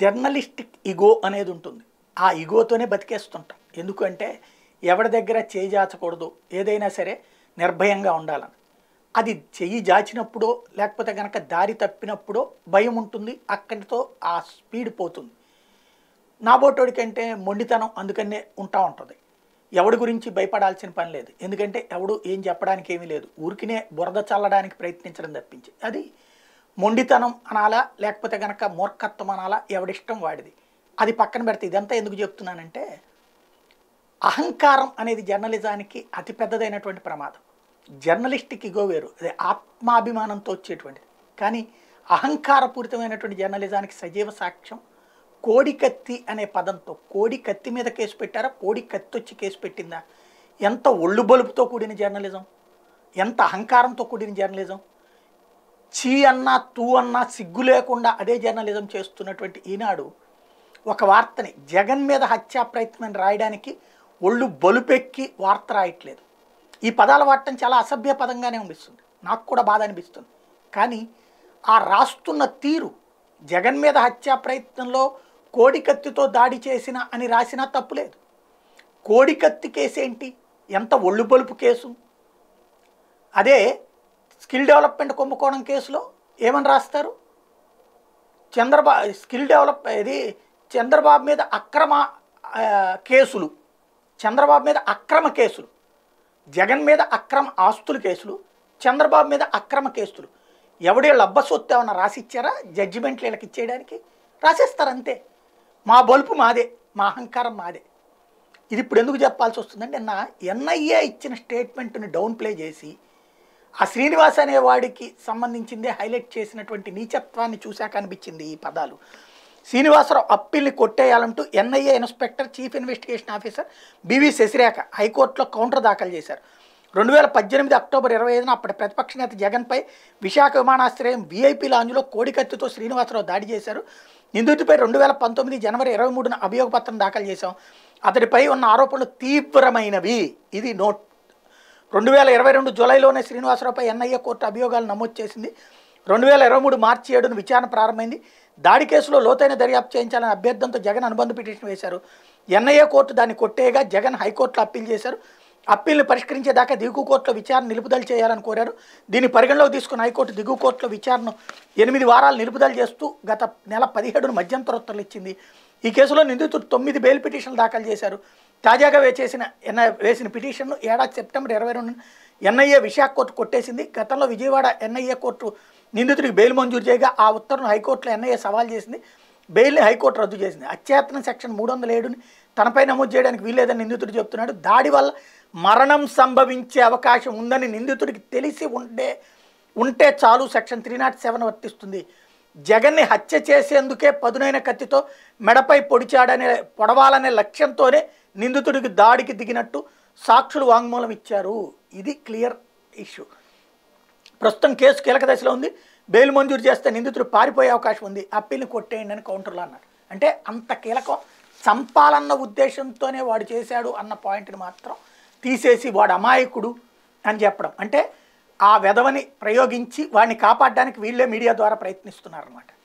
journalistic ఇగో అనేది ఉంటుంది ఆ ఇగోతోనే బతికేస్తుంటాం ఎందుకంటే ఎవరి దగ్గర చేయి జాచకూడదు ఏదైనా సరే నిర్భయంగా ఉండాలని అది చెయ్యి జాచినప్పుడో లేకపోతే కనుక దారి తప్పినప్పుడో భయం ఉంటుంది అక్కడితో ఆ స్పీడ్ పోతుంది నాబోటోడి కంటే మొండితనం అందుకనే ఉంటా ఉంటుంది ఎవడి గురించి భయపడాల్సిన పని లేదు ఎందుకంటే ఎవడు ఏం చెప్పడానికి ఏమీ లేదు ఊరికినే బురద చల్లడానికి ప్రయత్నించడం తప్పించి అది మొండితనం అనాలా లేకపోతే గనక మూర్ఖత్వం అనాలా ఎవడిష్టం వాడిది అది పక్కన పెడితే ఇదంతా ఎందుకు చెప్తున్నానంటే అహంకారం అనేది జర్నలిజానికి అతి పెద్దదైనటువంటి ప్రమాదం జర్నలిస్ట్కి ఇగో వేరు అది ఆత్మాభిమానంతో వచ్చేటువంటిది కానీ అహంకారపూరితమైనటువంటి జర్నలిజానికి సజీవ సాక్ష్యం కోడికత్తి అనే పదంతో కోడి కత్తి మీద కేసు పెట్టారా కోడి కత్తి వచ్చి కేసు పెట్టిందా ఎంత ఒళ్ళు బలుపుతో కూడిన జర్నలిజం ఎంత అహంకారంతో కూడిన జర్నలిజం చీ అన్నా తూ అన్నా సిగ్గు లేకుండా అదే జర్నలిజం చేస్తున్నటువంటి ఈనాడు ఒక వార్తని జగన్ మీద హత్యా ప్రయత్నం రాయడానికి ఒళ్ళు బలుపెక్కి వార్త రాయట్లేదు ఈ పదాలు వాడటం చాలా అసభ్య పదంగానే ఉండిస్తుంది నాకు కూడా బాధ అనిపిస్తుంది కానీ ఆ రాస్తున్న తీరు జగన్ మీద హత్యా ప్రయత్నంలో కోడికత్తితో దాడి చేసిన అని రాసినా తప్పులేదు కోడికత్తి కేసు ఏంటి ఎంత ఒళ్ళు బలుపు కేసు అదే స్కిల్ డెవలప్మెంట్ కుంభకోణం కేసులో ఏమని రాస్తారు చంద్రబాబు స్కిల్ డెవలప్ ఇది చంద్రబాబు మీద అక్రమ కేసులు చంద్రబాబు మీద అక్రమ కేసులు జగన్ మీద అక్రమ ఆస్తుల కేసులు చంద్రబాబు మీద అక్రమ కేసులు ఎవడే లబ్బసొత్తు ఏమన్నా రాసిచ్చారా జడ్జిమెంట్లు వీళ్ళకి ఇచ్చేయడానికి రాసేస్తారు అంతే మా బలుపు మాదే మా అహంకారం మాదే ఇది ఇప్పుడు ఎందుకు చెప్పాల్సి వస్తుందండి నిన్న ఎన్ఐఏ ఇచ్చిన స్టేట్మెంట్ని డౌన్ ప్లే చేసి ఆ శ్రీనివాస్ అనే వాడికి సంబంధించిందే హైలైట్ చేసినటువంటి నీచత్వాన్ని చూశాక అనిపించింది ఈ పదాలు శ్రీనివాసరావు అప్పీల్ని కొట్టేయాలంటూ NIA inspector chief investigation officer BV Sasirekha హైకోర్టులో కౌంటర్ దాఖలు చేశారు రెండు వేల పద్దెనిమిది అక్టోబర్ ఇరవై ఐదున అప్పటి ప్రతిపక్ష నేత జగన్పై విశాఖ విమానాశ్రయం వీఐపీ లాంజ్లో కోడికత్తితో శ్రీనివాసరావు దాడి చేశారు నిందితుడిపై రెండు వేల పంతొమ్మిది జనవరి ఇరవై మూడున అభియోగపత్రం దాఖలు చేశాం అతడిపై ఉన్న ఆరోపణలు తీవ్రమైనవి ఇది నోట్ రెండు వేల ఇరవై రెండు జూలైలోనే శ్రీనివాసరావుపై ఎన్ఐఏ కోర్టు అభియోగాలు నమోదు చేసింది రెండు వేల ఇరవై మూడు మార్చి ఏడున విచారణ ప్రారంభమైంది దాడి కేసులో లోతైన దర్యాప్తు చేయించాలని అభ్యర్థంతో జగన్ అనుబంధ పిటిషన్ వేశారు ఎన్ఐఏ కోర్టు దాన్ని కొట్టేయగా జగన్ హైకోర్టులో అప్పీల్ చేశారు అప్పీల్ని పరిష్కరించేదాకా దిగువ కోర్టులో విచారణ నిలుపుదల చేయాలని కోరారు దీన్ని పరిగణలోకి తీసుకున్న హైకోర్టు దిగువ కోర్టులో విచారణ ఎనిమిది వారాలు నిలుపుదల చేస్తూ గత నెల పదిహేడును మధ్యంతర ఇచ్చింది ఈ కేసులో నిందితుడు తొమ్మిది బెయిల్ పిటిషన్లు దాఖలు చేశారు తాజాగా వేచేసిన ఎన్ఐ వేసిన పిటిషన్ను ఏడాది సెప్టెంబర్ ఇరవై రెండు ఎన్ఐఏ విశాఖ కోర్టు కొట్టేసింది గతంలో విజయవాడ ఎన్ఐఏ కోర్టు నిందితుడికి బెయిల్ మంజూరు చేయగా ఆ ఉత్తర్వును హైకోర్టులో ఎన్ఐఏ సవాల్ చేసింది బెయిల్ని హైకోర్టు రద్దు చేసింది అత్యాతన సెక్షన్ మూడు వందల ఏడుని తనపై నమోదు చేయడానికి వీల్లేదని నిందితుడు చెబుతున్నాడు దాడి వల్ల మరణం సంభవించే అవకాశం ఉందని నిందితుడికి తెలిసి ఉండే ఉంటే చాలు సెక్షన్ త్రీ నాట్ సెవెన్ వర్తిస్తుంది జగన్ని హత్య చేసేందుకే పదునైన కత్తితో మెడపై పొడిచాడనే పొడవాలనే లక్ష్యంతోనే నిందితుడికి దాడికి దిగినట్టు సాక్షులు వాంగ్మూలం ఇచ్చారు ఇది క్లియర్ ఇష్యూ ప్రస్తుతం కేసు కీలక దశలో ఉంది బెయిల్ మంజూరు చేస్తే నిందితుడు పారిపోయే అవకాశం ఉంది అప్పీల్ని కొట్టేయండి అని కౌంటర్లో అన్నాడు అంటే అంత కీలకం చంపాలన్న ఉద్దేశంతోనే వాడు చేశాడు అన్న పాయింట్ని మాత్రం తీసేసి వాడు అమాయకుడు అని చెప్పడం అంటే ఆ వెధవని ప్రయోగించి వాడిని కాపాడడానికి వీళ్ళే మీడియా ద్వారా ప్రయత్నిస్తున్నారన్నమాట